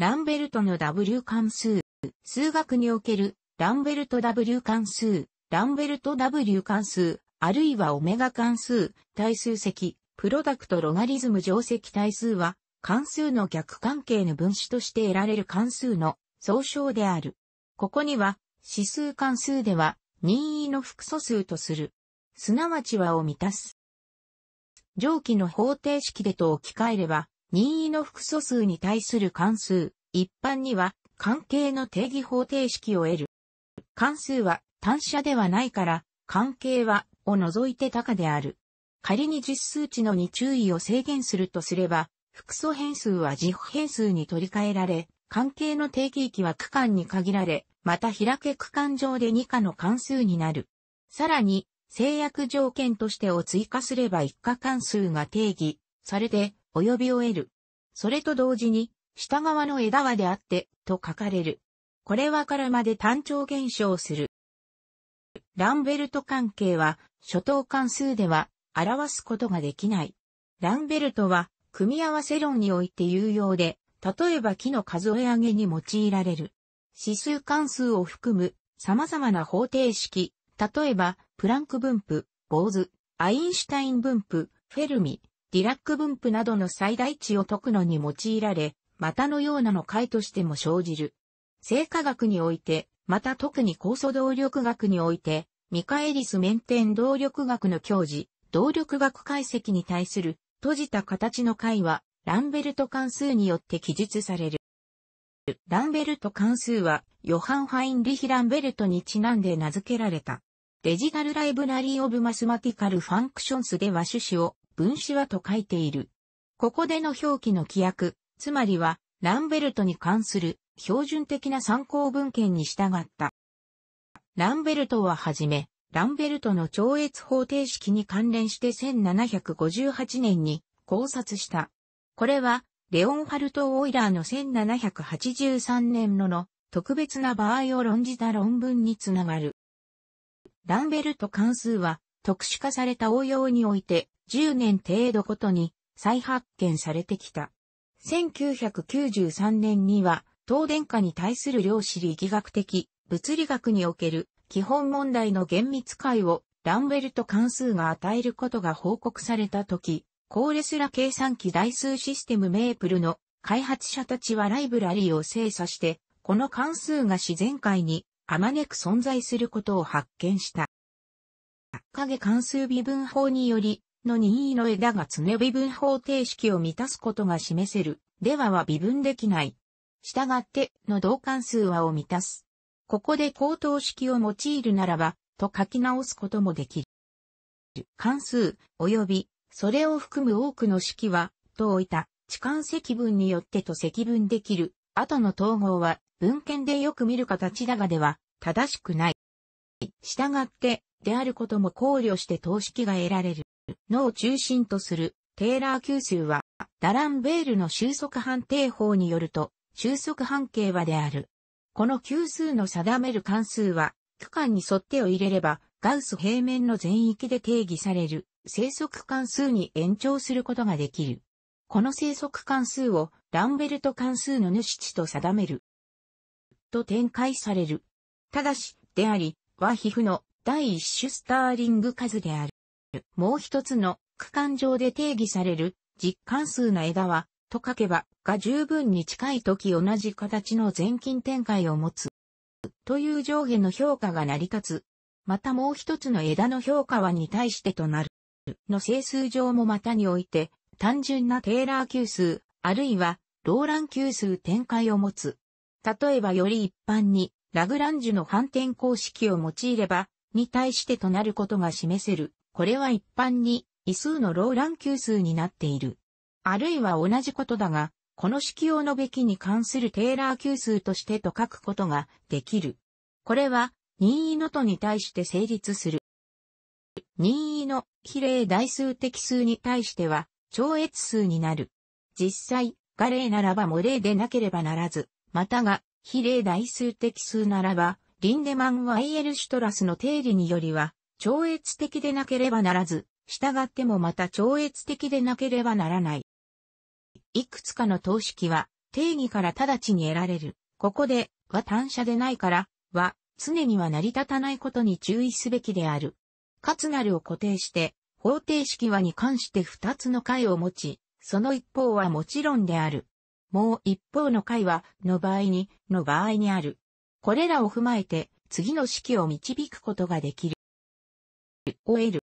ランベルトの W 関数。数学における、ランベルト W 関数、ランベルト W 関数、あるいはオメガ関数、対数積、プロダクトロガリズム定積対数は、関数の逆関係の分子として得られる関数の総称である。ここには、指数関数では、任意の複素数とする。すなわち和を満たす。上記の方程式でと置き換えれば、任意の複素数に対する関数、一般には関係の定義方程式を得る。関数は単車ではないから、関係はを除いて高である。仮に実数値のに注意を制限するとすれば、複素変数は実変数に取り替えられ、関係の定義域は区間に限られ、また開け区間上で2価の関数になる。さらに、制約条件としてを追加すれば一価関数が定義されて、及びを得る。それと同時に、下側の枝はであって、と書かれる。これはからまで単調現象する。ランベルト関係は、初等関数では、表すことができない。ランベルトは、組み合わせ論において有用で、例えば木の数え上げに用いられる。指数関数を含む様々な方程式、例えば、プランク分布、ボーズ、アインシュタイン分布、フェルミ、ディラック分布などの最大値を解くのに用いられ、またのようなの解としても生じる。生化学において、また特に酵素動力学において、ミカエリス・メンテン動力学の教授、動力学解析に対する閉じた形の解は、ランベルト関数によって記述される。ランベルト関数は、ヨハン・ファインリヒ・ランベルトにちなんで名付けられた。デジタルライブラリー・オブ・マスマティカル・ファンクションスでは種子を分子はと書いている。ここでの表記の規約、つまりは、ランベルトに関する標準的な参考文献に従った。ランベルトははじめ、ランベルトの超越方程式に関連して1758年に考察した。これは、レオンハルト・オイラーの1783年のの特別な場合を論じた論文につながる。ランベルト関数は特殊化された応用において10年程度ごとに再発見されてきた。1993年には、東電化に対する量子力学的、物理学における基本問題の厳密解をランウェルと関数が与えることが報告されたとき、コーレスラ計算機台数システムメープルの開発者たちはライブラリーを精査して、この関数が自然界にあまねく存在することを発見した。影関数微分法によりの任意の枝が常微分方程式を満たすことが示せる、ではは微分できない。したがっての同関数和を満たす。ここで高等式を用いるならば、と書き直すこともできる。関数、及び、それを含む多くの式は、と置いた、置換積分によってと積分できる、後の統合は、文献でよく見る形だがでは、正しくない。したがって、であることも考慮して等式が得られる。のを中心とするテーラー級数は、ダランベールの収束判定法によると、収束半径はである。この級数の定める関数は、区間に沿ってを入れれば、ガウス平面の全域で定義される、生息関数に延長することができる。この生息関数を、ランベルト関数の主値と定める。と展開される。ただし、であり、は皮膚の第一種スターリング数である。もう一つの区間上で定義される実関数な枝は、と書けば、が十分に近い時同じ形の全近展開を持つ。という上下の評価が成り立つ。またもう一つの枝の評価はに対してとなる。の整数上もまたにおいて、単純なテーラー級数、あるいは、ローラン級数展開を持つ。例えばより一般に、ラグランジュの反転公式を用いれば、に対してとなることが示せる。これは一般に、異数のローラン級数になっている。あるいは同じことだが、この式を述べきに関するテーラー級数としてと書くことができる。これは、任意のとに対して成立する。任意の比例代数的数に対しては、超越数になる。実際、が例ならば無例でなければならず、またが、比例代数的数ならば、リンデマン・ワイエルシュトラスの定理によりは、超越的でなければならず、従ってもまた超越的でなければならない。いくつかの等式は定義から直ちに得られる。ここでは単車でないからは常には成り立たないことに注意すべきである。かつなるを固定して方程式はに関して2つの解を持ち、その一方はもちろんである。もう一方の解はの場合にの場合にある。これらを踏まえて次の式を導くことができる。終える。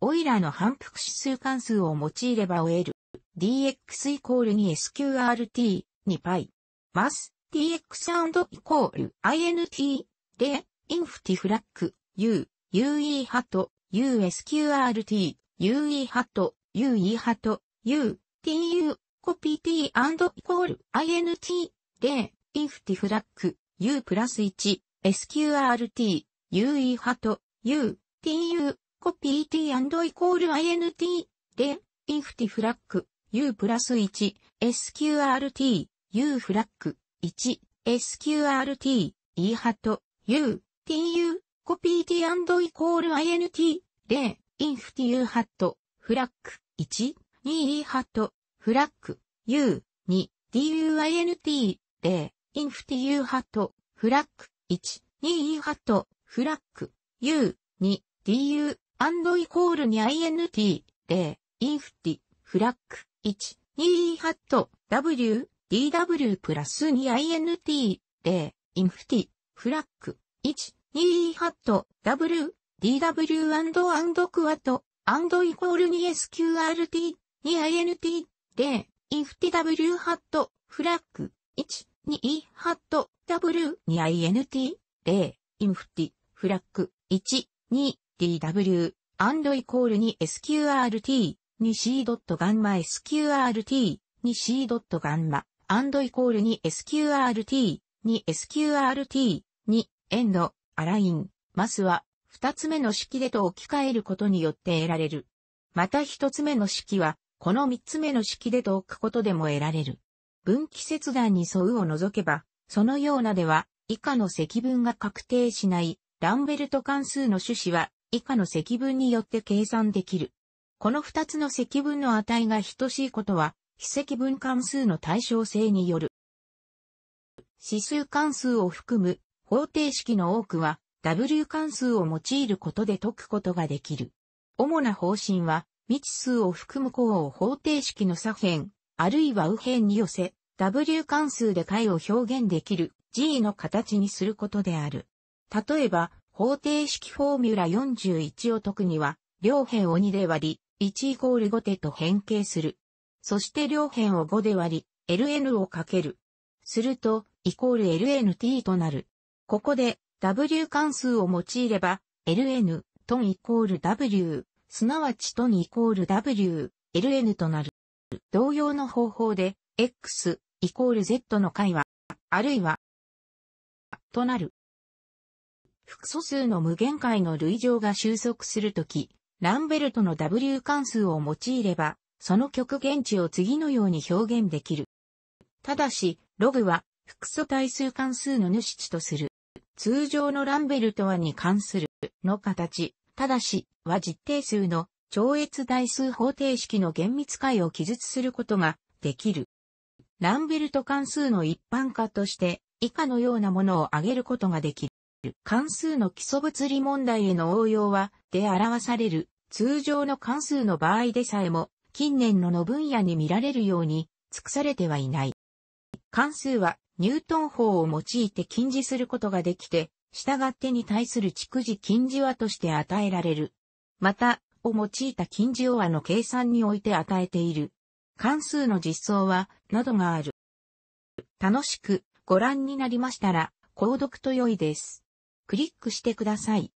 オイラの反復指数関数を用いれば終える。dx イコールに sqrt に π。マス dx& イコール int でインフティフラック u ue ハト usqrt ue ハト ue ハト u tu コピ t& イコール int でインフティフラック u プラス1 sqrt ue ハト u tu、コピー t& イコール int、で、インフティフラッグ、u プラス1、sqrt、u フラッグ、1、sqrt、e ハット、u、tu、コピー t& イコール int、で、イレ、if t u ハット、フラッグ、1、2 e ハット、フラッグ、u、2、duint、で、イレ、if t u ハット、フラッグ、1、2 e ハット、フラッグ、u、2、du、アンドイコールに int、例、インフティ、フラック、1、2ハット、w、dw プラスに int、例、インフティ、フラック、1、2ハット、w、dw アンドアンドクワト、アンドイコールに sqrt、に int、例、インフティ w ハット、フラック、1、2ハット、w、に int、例、インフティ、フラック、1、2、dw、and イコールに sqrt、に c.gamma-sqrt、に c.gamma、and イコールに sqrt、に sqrt、に、エンド、アライン、マスは、二つ目の式でと置き換えることによって得られる。また一つ目の式は、この三つ目の式でと置くことでも得られる。分岐切断に沿うを除けば、そのようなでは、以下の積分が確定しない、ランベルト関数の種子は、以下の積分によって計算できる。この二つの積分の値が等しいことは、非積分関数の対称性による。指数関数を含む方程式の多くは W 関数を用いることで解くことができる。主な方針は未知数を含む項を方程式の左辺、あるいは右辺に寄せ、W 関数で解を表現できる G の形にすることである。例えば、方程式フォーミュラ41を解くには、両辺を2で割り、1イコール5手と変形する。そして両辺を5で割り、ln をかける。すると、イコール lnt となる。ここで、w 関数を用いれば、ln、トンイコール w、すなわちトンイコール w、ln となる。同様の方法で、x、イコール z の解は、あるいは、となる。複素数の無限界の類乗が収束するとき、ランベルトの W 関数を用いれば、その極限値を次のように表現できる。ただし、ログは、複素対数関数の主値とする。通常のランベルトはに関するの形、ただしは実定数の超越代数方程式の厳密解を記述することができる。ランベルト関数の一般化として以下のようなものを挙げることができる。関数の基礎物理問題への応用は、で表される、通常の関数の場合でさえも、近年のの分野に見られるように、尽くされてはいない。関数は、ニュートン法を用いて禁似することができて、従ってに対する蓄次近似和として与えられる。また、を用いた近似和の計算において与えている。関数の実装は、などがある。楽しくご覧になりましたら、購読と良いです。クリックしてください。